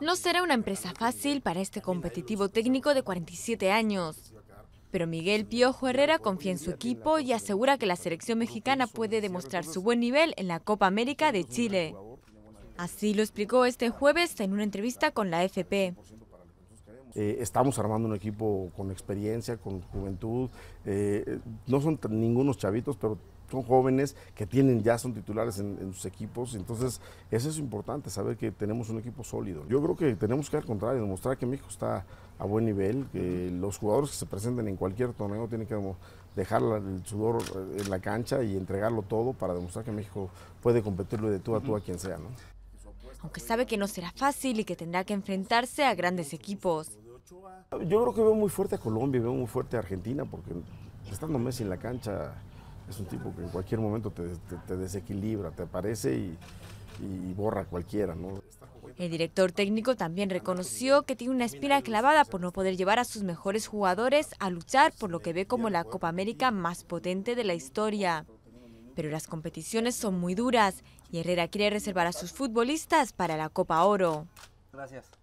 No será una empresa fácil para este competitivo técnico de 47 años. Pero Miguel Piojo Herrera confía en su equipo y asegura que la selección mexicana puede demostrar su buen nivel en la Copa América de Chile. Así lo explicó este jueves en una entrevista con la FP. Eh, estamos armando un equipo con experiencia, con juventud. Eh, no son ningunos chavitos, pero son jóvenes que tienen ya son titulares en, sus equipos. Entonces, eso es importante, saber que tenemos un equipo sólido. Yo creo que tenemos que al contrario, demostrar que México está a buen nivel, que los jugadores que se presenten en cualquier torneo tienen que dejar el sudor en la cancha y entregarlo todo para demostrar que México puede competirlo de tú a tú a quien sea aunque sabe que no será fácil y que tendrá que enfrentarse a grandes equipos. Yo creo que veo muy fuerte a Colombia, veo muy fuerte a Argentina, porque estando Messi en la cancha es un tipo que en cualquier momento te, desequilibra, te aparece y, borra cualquiera. El director técnico también reconoció que tiene una espina clavada por no poder llevar a sus mejores jugadores a luchar por lo que ve como la Copa América más potente de la historia pero las competiciones son muy duras y Herrera quiere reservar a sus futbolistas para la Copa Oro. Gracias.